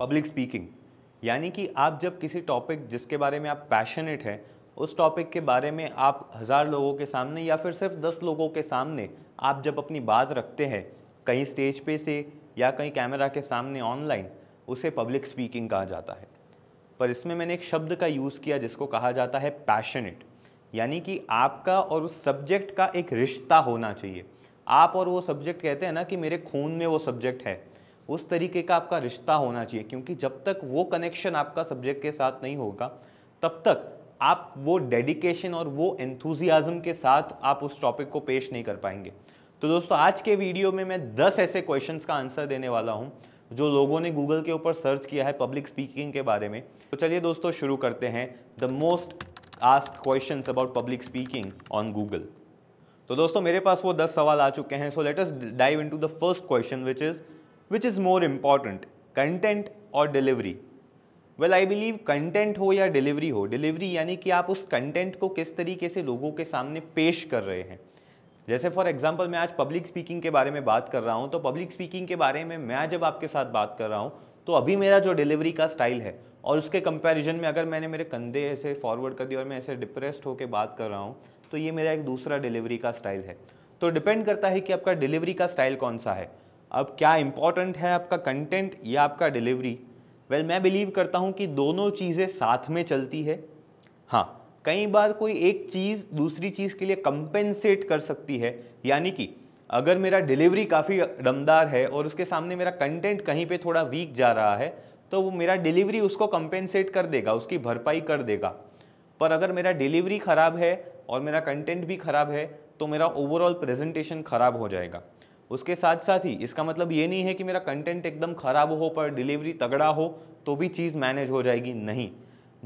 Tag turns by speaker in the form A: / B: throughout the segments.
A: Public speaking यानी कि आप जब किसी टॉपिक जिसके बारे में आप पैशनेट हैं उस टॉपिक के बारे में आप हज़ार लोगों के सामने या फिर सिर्फ दस लोगों के सामने आप जब अपनी बात रखते हैं कहीं स्टेज पे से या कहीं कैमरा के सामने ऑनलाइन उसे पब्लिक स्पीकिंग कहा जाता है पर इसमें मैंने एक शब्द का यूज़ किया जिसको कहा जाता है पैशनेट यानी कि आपका और उस सब्जेक्ट का एक रिश्ता होना चाहिए आप और वो सब्जेक्ट कहते हैं ना कि मेरे खून में वो सब्जेक्ट है उस तरीके का आपका रिश्ता होना चाहिए क्योंकि जब तक वो कनेक्शन आपका सब्जेक्ट के साथ नहीं होगा तब तक आप वो डेडिकेशन और वो एंथुजियाज़म के साथ आप उस टॉपिक को पेश नहीं कर पाएंगे तो दोस्तों आज के वीडियो में मैं 10 ऐसे क्वेश्चंस का आंसर देने वाला हूँ जो लोगों ने गूगल के ऊपर सर्च किया है पब्लिक स्पीकिंग के बारे में तो चलिए दोस्तों शुरू करते हैं the most ask question about public speaking on Google तो दोस्तों मेरे पास वो दस सवाल आ चुके हैं so let us dive into the first question which is which is more important content और delivery well I believe content हो या डिलीवरी हो डिलीवरी यानी कि आप उस कंटेंट को किस तरीके से लोगों के सामने पेश कर रहे हैं जैसे फॉर एग्जाम्पल मैं आज पब्लिक स्पीकिंग के बारे में बात कर रहा हूँ तो पब्लिक स्पीकिंग के बारे में मैं जब आपके साथ बात कर रहा हूँ तो अभी मेरा जो डिलीवरी का स्टाइल है और उसके कंपैरिजन में अगर मैंने मेरे कंधे ऐसे फॉरवर्ड कर दिए और मैं ऐसे डिप्रेस्ड होकर बात कर रहा हूँ तो ये मेरा एक दूसरा डिलीवरी का स्टाइल है तो डिपेंड करता है कि आपका डिलीवरी का स्टाइल कौन सा है अब क्या इंपॉर्टेंट है आपका कंटेंट या आपका डिलीवरी वेल well, मैं बिलीव करता हूँ कि दोनों चीज़ें साथ में चलती है हाँ कई बार कोई एक चीज़ दूसरी चीज़ के लिए कंपेंसेट कर सकती है यानी कि अगर मेरा डिलीवरी काफ़ी दमदार है और उसके सामने मेरा कंटेंट कहीं पे थोड़ा वीक जा रहा है तो वो मेरा डिलीवरी उसको कंपेंसेट कर देगा उसकी भरपाई कर देगा पर अगर मेरा डिलीवरी ख़राब है और मेरा कंटेंट भी ख़राब है तो मेरा ओवरऑल प्रेजेंटेशन ख़राब हो जाएगा उसके साथ साथ ही इसका मतलब ये नहीं है कि मेरा कंटेंट एकदम ख़राब हो पर डिलीवरी तगड़ा हो तो भी चीज़ मैनेज हो जाएगी नहीं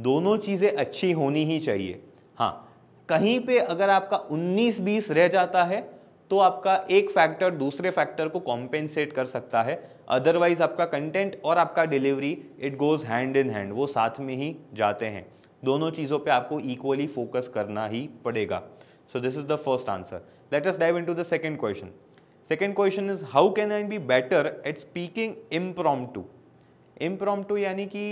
A: दोनों चीज़ें अच्छी होनी ही चाहिए हाँ कहीं पे अगर आपका 19-20 रह जाता है तो आपका एक फैक्टर दूसरे फैक्टर को कॉम्पेंसेट कर सकता है अदरवाइज आपका कंटेंट और आपका delivery it goes hand in hand वो साथ में ही जाते हैं दोनों चीज़ों पे आपको इक्वली फोकस करना ही पड़ेगा so this is the first answer let us dive into the second question second question is how can I be better at speaking impromptu impromptu यानी कि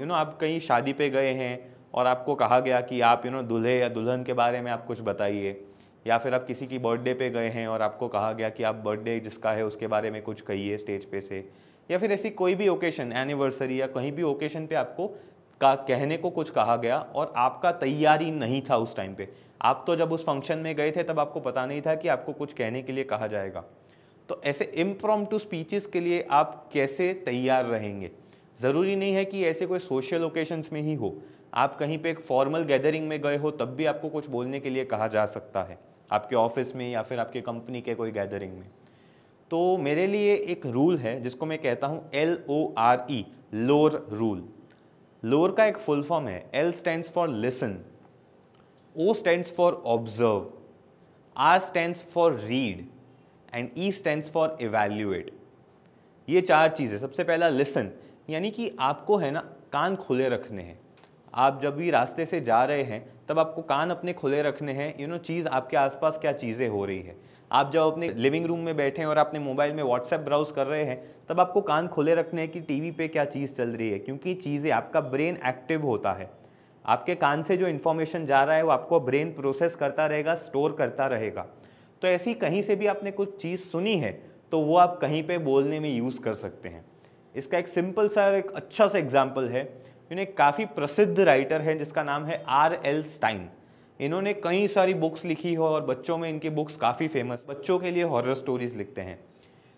A: यू नो आप कहीं शादी पे गए हैं और आपको कहा गया कि आप यू नो दुल्हे या दुल्हन के बारे में आप कुछ बताइए या फिर आप किसी की बर्थडे पे गए हैं और आपको कहा गया कि आप बर्थडे जिसका है उसके बारे में कुछ कहिए स्टेज पे से या फिर ऐसी कोई भी ओकेशन एनिवर्सरी या कहीं भी ओकेशन पे आपको का कहने को कुछ कहा गया और आपका तैयारी नहीं था उस टाइम पे आप तो जब उस फंक्शन में गए थे तब आपको पता नहीं था कि आपको कुछ कहने के लिए कहा जाएगा तो ऐसे इम्प्रॉम टू स्पीचेस के लिए आप कैसे तैयार रहेंगे ज़रूरी नहीं है कि ऐसे कोई सोशल ओकेशंस में ही हो आप कहीं पे एक फॉर्मल गैदरिंग में गए हो तब भी आपको कुछ बोलने के लिए कहा जा सकता है आपके ऑफिस में या फिर आपके कंपनी के कोई गैदरिंग में तो मेरे लिए एक रूल है जिसको मैं कहता हूँ L O R E lower rule lower का एक फुल फॉर्म है L stands for listen O stands for observe R stands for read and E stands for evaluate ये चार चीज़ें सबसे पहला लिसन यानी कि आपको है ना कान खुले रखने हैं आप जब भी रास्ते से जा रहे हैं तब आपको कान अपने खुले रखने हैं यू नो चीज़ आपके आसपास क्या चीज़ें हो रही है आप जब अपने लिविंग रूम में बैठे हैं और अपने मोबाइल में व्हाट्सएप ब्राउज कर रहे हैं तब आपको कान खोले रखने हैं कि टीवी पे क्या चीज़ चल रही है क्योंकि चीज़ें आपका ब्रेन एक्टिव होता है आपके कान से जो इन्फॉर्मेशन जा रहा है वो आपको ब्रेन प्रोसेस करता रहेगा स्टोर करता रहेगा तो ऐसी कहीं से भी आपने कुछ चीज़ सुनी है तो वो आप कहीं पर बोलने में यूज़ कर सकते हैं इसका एक सिंपल सा एक अच्छा सा एग्जाम्पल है इन्हें काफ़ी प्रसिद्ध राइटर है जिसका नाम है आर एल स्टाइन इन्होंने कई सारी बुक्स लिखी हो और बच्चों में इनकी बुक्स काफ़ी फेमस बच्चों के लिए हॉरर स्टोरीज़ लिखते हैं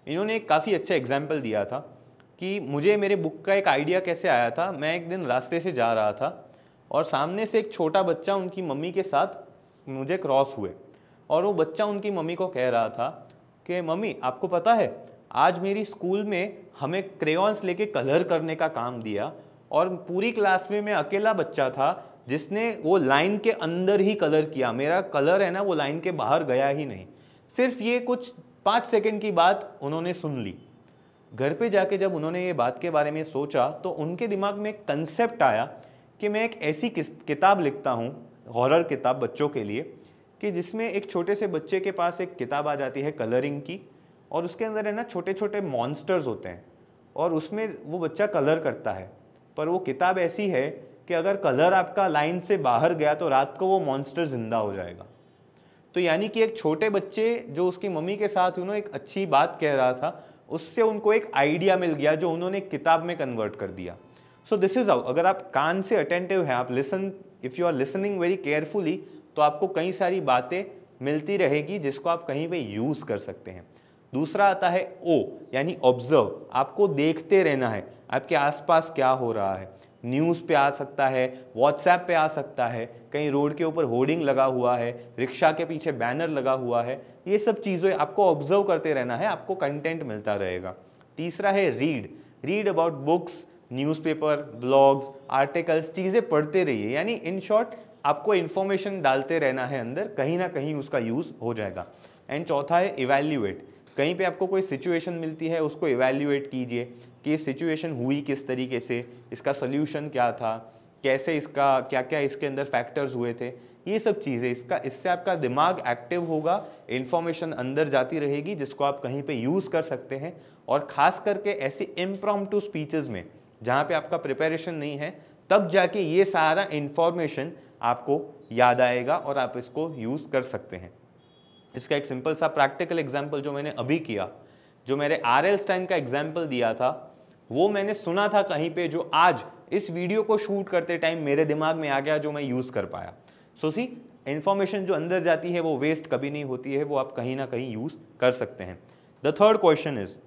A: इन्होंने एक काफ़ी अच्छा एग्जाम्पल दिया था कि मुझे मेरे बुक का एक आइडिया कैसे आया था मैं एक दिन रास्ते से जा रहा था और सामने से एक छोटा बच्चा उनकी मम्मी के साथ मुझे क्रॉस हुए और वो बच्चा उनकी मम्मी को कह रहा था कि मम्मी आपको पता है आज मेरी स्कूल में हमें क्रेयॉन्स लेके कलर करने का काम दिया और पूरी क्लास में मैं अकेला बच्चा था जिसने वो लाइन के अंदर ही कलर किया मेरा कलर है ना वो लाइन के बाहर गया ही नहीं सिर्फ ये कुछ पाँच सेकंड की बात उन्होंने सुन ली घर पे जाके जब उन्होंने ये बात के बारे में सोचा तो उनके दिमाग में एक कंसेप्ट आया कि मैं एक ऐसी किताब लिखता हूँ हॉरर किताब बच्चों के लिए कि जिसमें एक छोटे से बच्चे के पास एक किताब आ जाती है कलरिंग की और उसके अंदर है ना छोटे छोटे मॉन्स्टर्स होते हैं और उसमें वो बच्चा कलर करता है पर वो किताब ऐसी है कि अगर कलर आपका लाइन से बाहर गया तो रात को वो मॉन्स्टर ज़िंदा हो जाएगा तो यानी कि एक छोटे बच्चे जो उसकी मम्मी के साथ उन्होंने एक अच्छी बात कह रहा था उससे उनको एक आइडिया मिल गया जो उन्होंने किताब में कन्वर्ट कर दिया सो दिस इज़ आउ अगर आप कान से अटेंटिव हैं आप listen if you are listening very carefully तो आपको कई सारी बातें मिलती रहेगी जिसको आप कहीं पे यूज़ कर सकते हैं दूसरा आता है ओ यानी ऑब्जर्व आपको देखते रहना है आपके आसपास क्या हो रहा है न्यूज़ पे आ सकता है व्हाट्सएप पे आ सकता है कहीं रोड के ऊपर होर्डिंग लगा हुआ है रिक्शा के पीछे बैनर लगा हुआ है ये सब चीज़ें आपको ऑब्जर्व करते रहना है आपको कंटेंट मिलता रहेगा तीसरा है read read about books newspaper blogs articles चीज़ें पढ़ते रहिए यानी इन शॉर्ट आपको इन्फॉर्मेशन डालते रहना है अंदर कहीं ना कहीं उसका यूज़ हो जाएगा एंड चौथा है इवेल्यूएट कहीं पे आपको कोई सिचुएशन मिलती है उसको इवेल्यूएट कीजिए कि सिचुएशन हुई किस तरीके से इसका सोल्यूशन क्या था कैसे इसका क्या क्या इसके अंदर फैक्टर्स हुए थे ये सब चीज़ें इसका इससे आपका दिमाग एक्टिव होगा इन्फॉर्मेशन अंदर जाती रहेगी जिसको आप कहीं पे यूज़ कर सकते हैं और ख़ास करके ऐसी इम्प्रॉम टू स्पीचेज़ में जहाँ पे आपका प्रिपरेशन नहीं है तब जाके ये सारा इन्फॉर्मेशन आपको याद आएगा और आप इसको यूज़ कर सकते हैं इसका एक सिंपल सा प्रैक्टिकल एग्जाम्पल जो मैंने अभी किया जो मेरे आर एल स्टैंड का एग्जाम्पल दिया था वो मैंने सुना था कहीं पे जो आज इस वीडियो को शूट करते टाइम मेरे दिमाग में आ गया जो मैं यूज़ कर पाया सो सी इन्फॉर्मेशन जो अंदर जाती है वो वेस्ट कभी नहीं होती है वो आप कहीं ना कहीं यूज़ कर सकते हैं the third question is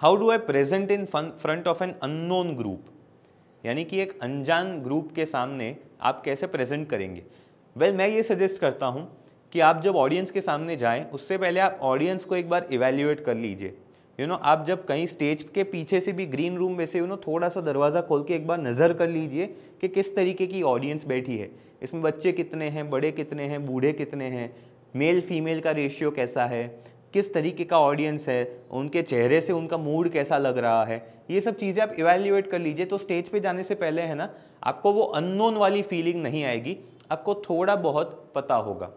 A: how do I present in front of an unknown group यानी कि एक अनजान ग्रुप के सामने आप कैसे प्रेजेंट करेंगे वेल well, मैं ये सजेस्ट करता हूँ कि आप जब ऑडियंस के सामने जाएं उससे पहले आप ऑडियंस को एक बार इवेल्यूएट कर लीजिए यू नो आप जब कहीं स्टेज के पीछे से भी ग्रीन रूम में से यू नो थोड़ा सा दरवाज़ा खोल के एक बार नज़र कर लीजिए कि किस तरीके की ऑडियंस बैठी है इसमें बच्चे कितने हैं बड़े कितने हैं बूढ़े कितने हैं मेल फीमेल का रेशियो कैसा है किस तरीके का ऑडियंस है उनके चेहरे से उनका मूड कैसा लग रहा है ये सब चीज़ें आप इवेल्यूएट कर लीजिए तो स्टेज पे जाने से पहले है ना आपको वो अननोन वाली फीलिंग नहीं आएगी आपको थोड़ा बहुत पता होगा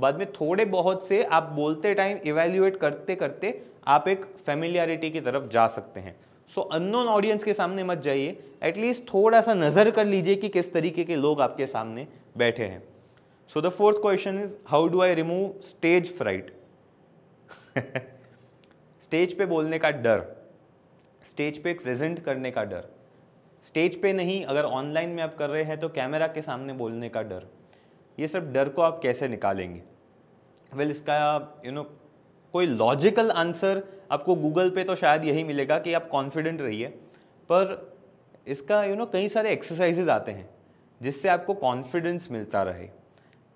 A: बाद में थोड़े बहुत से आप बोलते टाइम इवेल्युएट करते करते आप एक फेमिलियरिटी की तरफ जा सकते हैं सो अननोन ऑडियंस के सामने मत जाइए एटलीस्ट थोड़ा सा नज़र कर लीजिए कि किस तरीके के लोग आपके सामने बैठे हैं so the fourth question is how do I remove stage fright stage पे बोलने का डर स्टेज पे प्रेजेंट करने का डर स्टेज पे नहीं अगर ऑनलाइन में आप कर रहे हैं तो कैमरा के सामने बोलने का डर ये सब डर को आप कैसे निकालेंगे वेल well, इसका यू नो know, कोई लॉजिकल आंसर आपको गूगल पे तो शायद यही मिलेगा कि आप कॉन्फिडेंट रहिए पर इसका यू you नो know, कई सारे एक्सरसाइजेज आते हैं जिससे आपको कॉन्फिडेंस मिलता रहे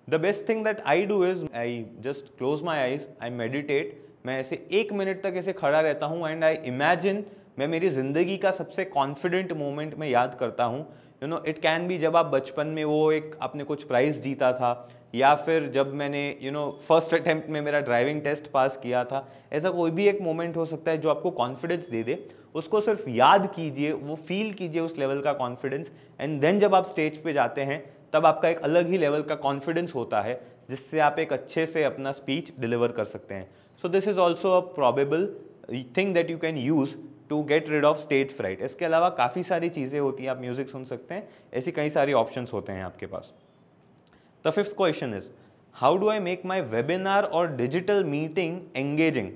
A: the best thing that I do is I just close my eyes I meditate मैं ऐसे एक मिनट तक ऐसे खड़ा रहता हूँ एंड आई इमेजिन मैं मेरी ज़िंदगी का सबसे कॉन्फिडेंट मोमेंट मैं याद करता हूँ यू नो इट कैन भी जब आप बचपन में वो एक आपने कुछ प्राइज़ जीता था या फिर जब मैंने यू नो फर्स्ट अटैम्प्ट में मेरा ड्राइविंग टेस्ट पास किया था ऐसा कोई भी एक मोमेंट हो सकता है जो आपको कॉन्फिडेंस दे दे उसको सिर्फ याद कीजिए वो फील कीजिए उस लेवल का कॉन्फिडेंस एंड देन जब आप स्टेज पे जाते हैं तब आपका एक अलग ही लेवल का कॉन्फिडेंस होता है जिससे आप एक अच्छे से अपना स्पीच डिलीवर कर सकते हैं so this is also a probable thing that you can use to get rid of stage fright इसके अलावा काफ़ी सारी चीज़ें होती हैं आप म्यूज़िक सुन सकते हैं ऐसी कई सारी ऑप्शन होते हैं आपके पास the fifth question is how do I make my webinar और डिजिटल मीटिंग एंगेजिंग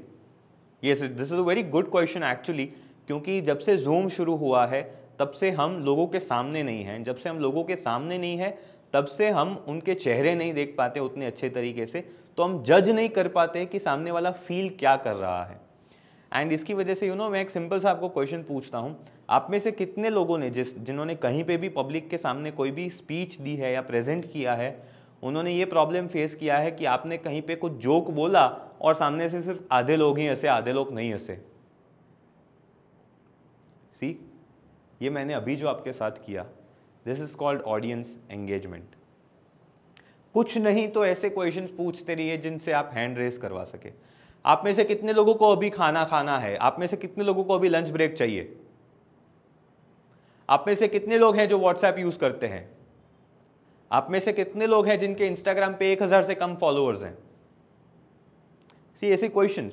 A: ये this is a very good question actually क्योंकि जब से जूम शुरू हुआ है तब से हम लोगों के सामने नहीं हैं जब से हम लोगों के सामने नहीं है तब से हम उनके चेहरे नहीं देख पाते उतने अच्छे तरीके से तो हम जज नहीं कर पाते कि सामने वाला फील क्या कर रहा है एंड इसकी वजह से यू नो मैं एक सिंपल सा आपको क्वेश्चन पूछता हूँ आप में से कितने लोगों ने जिस जिन्होंने कहीं पे भी पब्लिक के सामने कोई भी स्पीच दी है या प्रेजेंट किया है उन्होंने ये प्रॉब्लम फेस किया है कि आपने कहीं पे कुछ जोक बोला और सामने से सिर्फ आधे लोग ही हंसे आधे लोग नहीं हंसे सी ये मैंने अभी जो आपके साथ किया this is called audience engagement कुछ नहीं तो ऐसे क्वेश्चन पूछते रहिए जिनसे आप हैंड रेस करवा सके आप में से कितने लोगों को अभी खाना खाना है आप में से कितने लोगों को अभी लंच ब्रेक चाहिए आप में से कितने लोग हैं जो व्हाट्सएप यूज़ करते हैं आप में से कितने लोग हैं जिनके इंस्टाग्राम पे एक हज़ार से कम फॉलोअर्स हैं सी ऐसे क्वेश्चन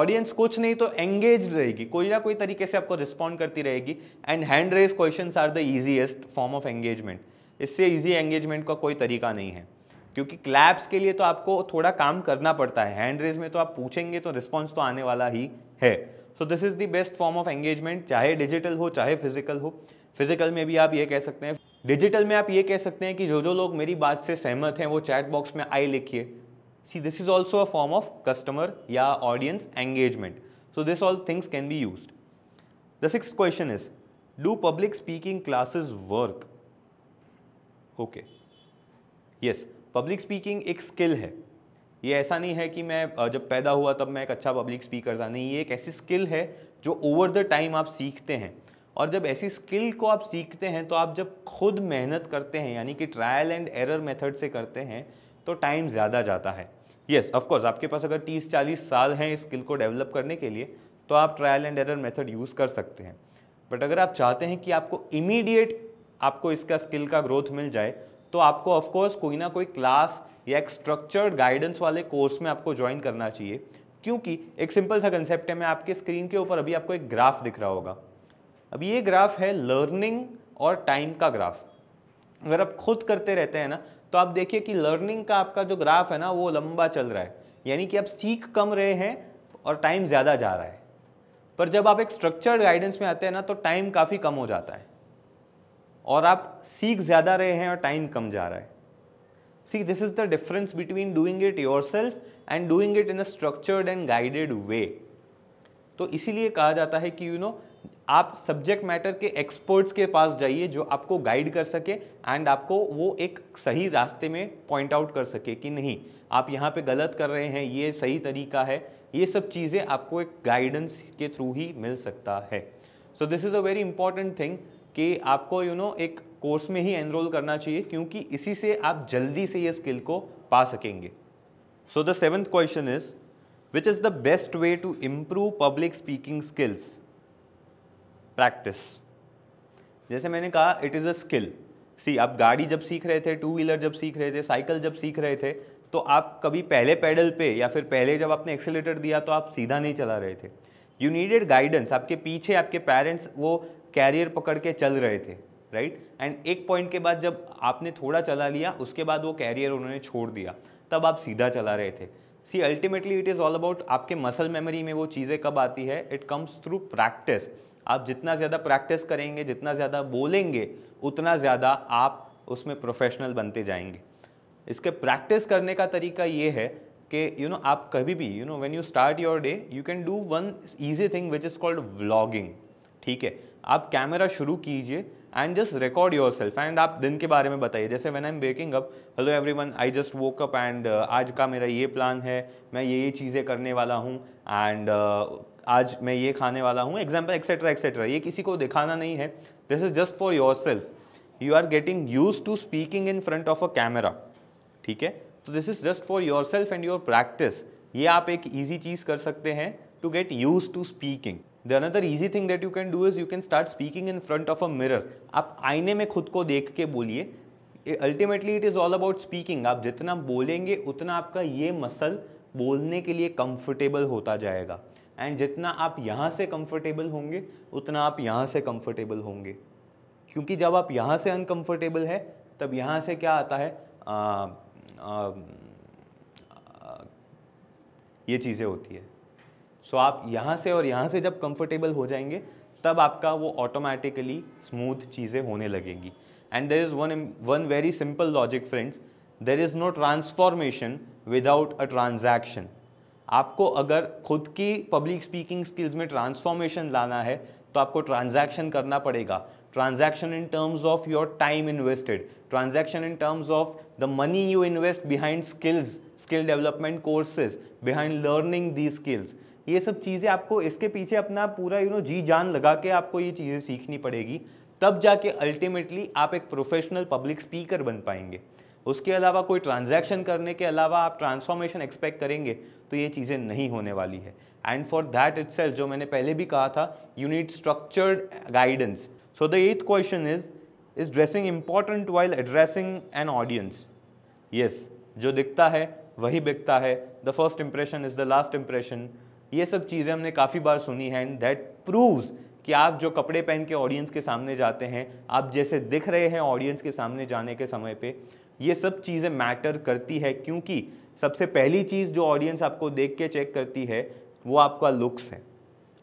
A: ऑडियंस कुछ नहीं तो एंगेज रहेगी कोई ना कोई तरीके से आपको रिस्पॉन्ड करती रहेगी and hand raise question are the easiest form of engagement इससे ईजी एंगेजमेंट का कोई तरीका नहीं है क्योंकि क्लैप्स के लिए तो आपको थोड़ा काम करना पड़ता है हैंड रेज में तो आप पूछेंगे तो रिस्पॉन्स तो आने वाला ही है so this is the best form of engagement चाहे डिजिटल हो चाहे फिजिकल हो फिजिकल में भी आप ये कह सकते हैं डिजिटल में आप ये कह सकते हैं कि जो जो लोग मेरी बात से सहमत हैं वो चैट बॉक्स में आई लिखिए see this is also a form of customer या audience engagement so this all things can be use the six question is do public speaking classes work okay yes public speaking एक skill है ये ऐसा नहीं है कि मैं जब पैदा हुआ तब मैं एक अच्छा पब्लिक स्पीकर था नहीं ये एक ऐसी स्किल है जो ओवर द टाइम आप सीखते हैं और जब ऐसी स्किल को आप सीखते हैं तो आप जब खुद मेहनत करते हैं यानी कि ट्रायल एंड एरर मेथड से करते हैं तो टाइम ज़्यादा जाता है येस ऑफकोर्स आपके पास अगर 30-40 साल हैं इस स्किल को डेवलप करने के लिए तो आप trial and error method use कर सकते हैं बट अगर आप चाहते हैं कि आपको इमीडिएट आपको इसका स्किल का ग्रोथ मिल जाए तो आपको ऑफकोर्स कोई ना कोई क्लास या एक स्ट्रक्चर्ड गाइडेंस वाले कोर्स में आपको ज्वाइन करना चाहिए क्योंकि एक सिंपल सा कंसेप्ट है मैं आपके स्क्रीन के ऊपर अभी आपको एक ग्राफ दिख रहा होगा अब ये ग्राफ है लर्निंग और टाइम का ग्राफ अगर आप खुद करते रहते हैं ना तो आप देखिए कि लर्निंग का आपका जो ग्राफ है ना वो लंबा चल रहा है यानी कि आप सीख कम रहे हैं और टाइम ज़्यादा जा रहा है पर जब आप एक स्ट्रक्चर्ड गाइडेंस में आते हैं ना तो टाइम काफ़ी कम हो जाता है और आप सीख ज़्यादा रहे हैं और टाइम कम जा रहा है see this is the difference between doing it yourself and doing it in a structured and guided way तो इसीलिए कहा जाता है कि यू you नो know, आप सब्जेक्ट मैटर के एक्सपर्ट्स के पास जाइए जो आपको गाइड कर सके एंड आपको वो एक सही रास्ते में पॉइंट आउट कर सके कि नहीं आप यहाँ पे गलत कर रहे हैं ये सही तरीका है ये सब चीज़ें आपको एक गाइडेंस के थ्रू ही मिल सकता है so this is a very important thing कि आपको यू you नो know, एक कोर्स में ही एनरोल करना चाहिए क्योंकि इसी से आप जल्दी से ये स्किल को पा सकेंगे so the seventh question is which is the best way to improve public speaking skills practice जैसे मैंने कहा it is a skill see आप गाड़ी जब सीख रहे थे टू व्हीलर जब सीख रहे थे साइकिल जब सीख रहे थे तो आप कभी पहले पैडल पे या फिर पहले जब आपने एक्सेलेटर दिया तो आप सीधा नहीं चला रहे थे यू नीडेड गाइडेंस आपके पीछे आपके पेरेंट्स वो कैरियर पकड़ के चल रहे थे राइट एंड एक पॉइंट के बाद जब आपने थोड़ा चला लिया उसके बाद वो कैरियर उन्होंने छोड़ दिया तब आप सीधा चला रहे थे see ultimately it is all about आपके मसल मेमोरी में वो चीज़ें कब आती है इट कम्स थ्रू प्रैक्टिस आप जितना ज़्यादा प्रैक्टिस करेंगे जितना ज़्यादा बोलेंगे उतना ज़्यादा आप उसमें प्रोफेशनल बनते जाएंगे इसके प्रैक्टिस करने का तरीका ये है कि यू नो आप कभी भी you know when you start your day you can do one easy thing which is called vlogging ठीक है आप कैमरा शुरू कीजिए and just record yourself and आप दिन के बारे में बताइए जैसे when I am waking up hello everyone I just woke up and आज का मेरा ये प्लान है मैं ये ये चीज़ें करने वाला हूँ एंड uh, आज मैं ये खाने वाला हूँ एग्जाम्पल एक्सेट्रा एक्सेट्रा ये किसी को दिखाना नहीं है this is just for yourself you are getting used to speaking in front of a camera ठीक है तो this is just for yourself and your practice ये आप एक ईजी चीज़ कर सकते हैं to get used to speaking the another easy thing that you can do is you can start speaking in front of a mirror आप आईने में खुद को देख के बोलिए ultimately it is all about speaking आप जितना बोलेंगे उतना आपका ये मसल बोलने के लिए कंफर्टेबल होता जाएगा एंड जितना आप यहाँ से कंफर्टेबल होंगे उतना आप यहाँ से कंफर्टेबल होंगे क्योंकि जब आप यहाँ से अनकंफर्टेबल है तब यहाँ से क्या आता है ये चीज़ें होती है सो so, आप यहाँ से और यहाँ से जब कंफर्टेबल हो जाएंगे तब आपका वो ऑटोमेटिकली स्मूथ चीज़ें होने लगेंगी and there is one one very simple logic friends there is no transformation without a transaction आपको अगर खुद की पब्लिक स्पीकिंग स्किल्स में ट्रांसफॉर्मेशन लाना है तो आपको ट्रांजैक्शन करना पड़ेगा transaction in terms of your time invested transaction in terms of the money you invest behind skills skill development courses behind learning these skills ये सब चीज़ें आपको इसके पीछे अपना पूरा यू नो जी जान लगा के आपको ये चीज़ें सीखनी पड़ेगी तब जाके अल्टीमेटली आप एक प्रोफेशनल पब्लिक स्पीकर बन पाएंगे उसके अलावा कोई ट्रांजैक्शन करने के अलावा आप ट्रांसफॉर्मेशन एक्सपेक्ट करेंगे तो ये चीज़ें नहीं होने वाली है एंड फॉर दैट इट्स जो मैंने पहले भी कहा था you need structured guidance So the eighth question is, is dressing important while addressing an audience? Yes, जो दिखता है वही bikta है the first impression is the last impression ये सब चीज़ें हमने काफ़ी बार सुनी hai एंड दैट प्रूव्स कि आप जो कपड़े पहन के ऑडियंस के सामने जाते हैं आप जैसे दिख रहे हैं ऑडियंस के सामने जाने के समय पे ये सब चीज़ें मैटर करती है क्योंकि सबसे पहली चीज़ जो ऑडियंस आपको देख के चेक करती है वो आपका लुक्स है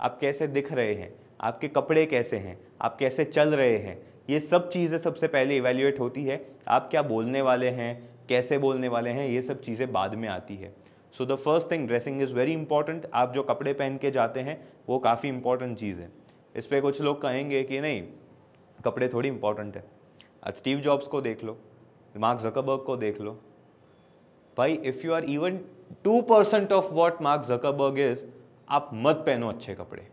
A: आप कैसे दिख रहे हैं आपके कपड़े कैसे हैं आप कैसे चल रहे हैं ये सब चीज़ें सबसे पहले इवेल्यूएट होती है आप क्या बोलने वाले हैं कैसे बोलने वाले हैं ये सब चीज़ें बाद में आती है so the first thing dressing is very important आप जो कपड़े पहन के जाते हैं वो काफ़ी इंपॉर्टेंट चीज़ है इस पर कुछ लोग कहेंगे कि नहीं कपड़े थोड़ी इंपॉर्टेंट है आज स्टीव जॉब्स को देख लो मार्क जकबर्ग को देख लो भाई if you are even two percent of what Mark Zuckerberg is आप मत पहनो अच्छे कपड़े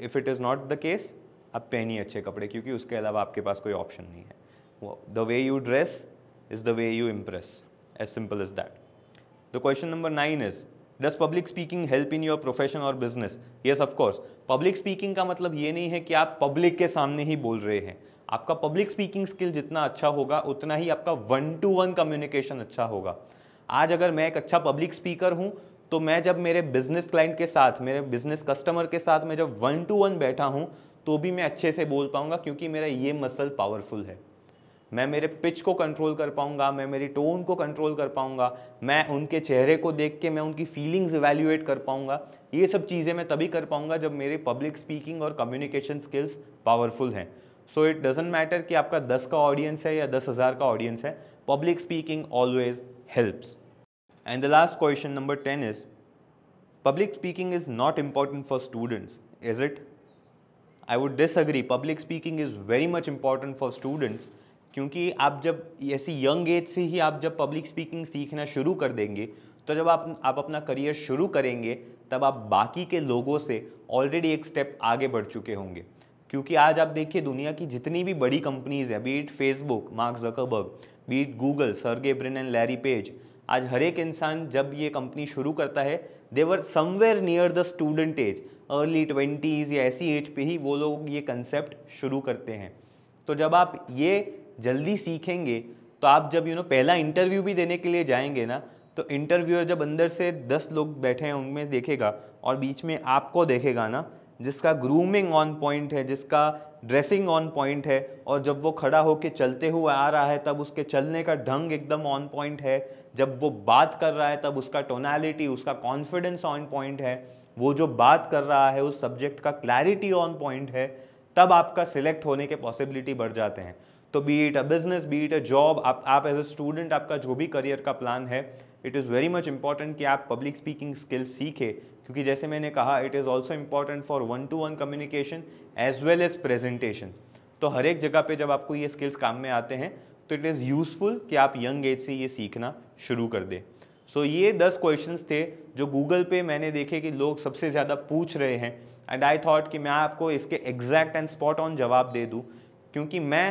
A: if it is not the case आप पहनिए अच्छे कपड़े क्योंकि उसके अलावा आपके पास कोई ऑप्शन नहीं है the way you dress is the way you impress as simple is that the question number nine is does public speaking help in your profession और business yes of course public speaking का मतलब ये नहीं है कि आप पब्लिक के सामने ही बोल रहे हैं आपका पब्लिक स्पीकिंग स्किल जितना अच्छा होगा उतना ही आपका वन टू वन कम्युनिकेशन अच्छा होगा आज अगर मैं एक अच्छा पब्लिक स्पीकर हूँ तो मैं जब मेरे बिजनेस क्लाइंट के साथ मेरे बिजनेस कस्टमर के साथ मैं जब वन टू वन बैठा हूँ तो भी मैं अच्छे से बोल पाऊँगा क्योंकि मेरा ये मसल पावरफुल है मैं मेरे पिच को कंट्रोल कर पाऊँगा मैं मेरी टोन को कंट्रोल कर पाऊँगा मैं उनके चेहरे को देख के मैं उनकी फीलिंग्स इवेल्यूएट कर पाऊँगा ये सब चीज़ें मैं तभी कर पाऊँगा जब मेरे पब्लिक स्पीकिंग और कम्युनिकेशन स्किल्स पावरफुल हैं सो इट डजेंट मैटर कि आपका दस का ऑडियंस है या दस हज़ार का ऑडियंस है public speaking always helps and the last question number ten is public speaking is not important for students is it I would disagree public speaking is very much important for students क्योंकि आप जब ऐसी young age से ही आप जब public speaking सीखना शुरू कर देंगे तो जब आप आप अपना करियर शुरू करेंगे तब आप बाकी के लोगों से ऑलरेडी एक स्टेप आगे बढ़ चुके होंगे क्योंकि आज आप देखिए दुनिया की जितनी भी बड़ी कंपनीज़ है be it Facebook Mark Zuckerberg be it Google Sergey Brin and Larry Page आज हर एक इंसान जब ये कंपनी शुरू करता है they were somewhere near the student age early twenties या ऐसी एज पे ही वो लोग ये कंसेप्ट शुरू करते हैं तो जब आप ये जल्दी सीखेंगे तो आप जब यू नो पहला इंटरव्यू भी देने के लिए जाएंगे ना तो इंटरव्यूअर जब अंदर से दस लोग बैठे हैं उनमें देखेगा और बीच में आपको देखेगा ना जिसका ग्रूमिंग ऑन पॉइंट है जिसका ड्रेसिंग ऑन पॉइंट है और जब वो खड़ा होकर चलते हुए आ रहा है तब उसके चलने का ढंग एकदम ऑन पॉइंट है जब वो बात कर रहा है तब उसका टोनालिटी उसका कॉन्फिडेंस ऑन पॉइंट है वो जो बात कर रहा है उस सब्जेक्ट का क्लैरिटी ऑन पॉइंट है तब आपका सिलेक्ट होने के पॉसिबिलिटी बढ़ जाते हैं तो be it a business be it a job आप एज अ स्टूडेंट आपका जो भी करियर का प्लान है it is very much important कि आप पब्लिक स्पीकिंग स्किल सीखे क्योंकि जैसे मैंने कहा it is also important for one to one communication as well as presentation तो हर एक जगह पे जब आपको ये स्किल्स काम में आते हैं तो इट इज़ यूज़फुल कि आप यंग एज से ये सीखना शुरू कर दें सो so, ये दस क्वेश्चंस थे जो गूगल पे मैंने देखे कि लोग सबसे ज़्यादा पूछ रहे हैं एंड आई थॉट कि मैं आपको इसके एग्जैक्ट एंड स्पॉट ऑन जवाब दे दूँ क्योंकि मैं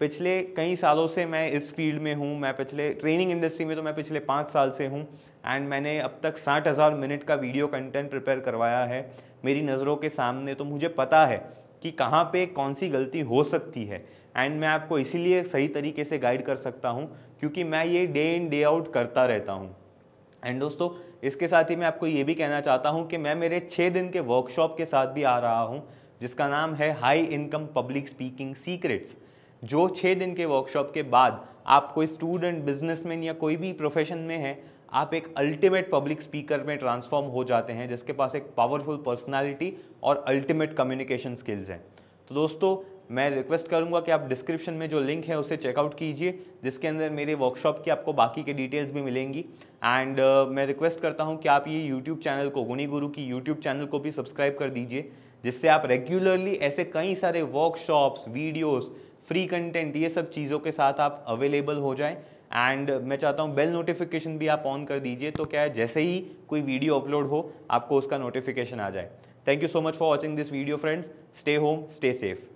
A: पिछले कई सालों से मैं इस फील्ड में हूँ मैं पिछले ट्रेनिंग इंडस्ट्री में तो मैं पिछले पाँच साल से हूँ एंड मैंने अब तक साठ हज़ार मिनट का वीडियो कंटेंट प्रिपेयर करवाया है मेरी नज़रों के सामने तो मुझे पता है कि कहाँ पे कौन सी गलती हो सकती है एंड मैं आपको इसीलिए सही तरीके से गाइड कर सकता हूँ क्योंकि मैं ये डे इन डे आउट करता रहता हूँ एंड दोस्तों इसके साथ ही मैं आपको ये भी कहना चाहता हूँ कि मैं मेरे छः दिन के वर्कशॉप के साथ भी आ रहा हूँ जिसका नाम है high income public speaking secrets जो छः दिन के वर्कशॉप के बाद आप कोई स्टूडेंट बिजनेसमैन या कोई भी प्रोफेशन में है आप एक अल्टीमेट पब्लिक स्पीकर में ट्रांसफॉर्म हो जाते हैं जिसके पास एक पावरफुल पर्सनालिटी और अल्टीमेट कम्युनिकेशन स्किल्स हैं तो दोस्तों मैं रिक्वेस्ट करूंगा कि आप डिस्क्रिप्शन में जो लिंक है उसे चेकआउट कीजिए जिसके अंदर मेरे वर्कशॉप की आपको बाकी के डिटेल्स भी मिलेंगी एंड uh, मैं रिक्वेस्ट करता हूं कि आप ये यूट्यूब चैनल को गुनी गुरु की यूट्यूब चैनल को भी सब्सक्राइब कर दीजिए जिससे आप रेगुलरली ऐसे कई सारे वर्कशॉप्स वीडियोज़ फ्री कंटेंट ये सब चीज़ों के साथ आप अवेलेबल हो जाएँ एंड uh, मैं चाहता हूँ बेल नोटिफिकेशन भी आप ऑन कर दीजिए तो क्या है जैसे ही कोई वीडियो अपलोड हो आपको उसका नोटिफिकेशन आ जाए thank you so much for watching this video friends stay home stay safe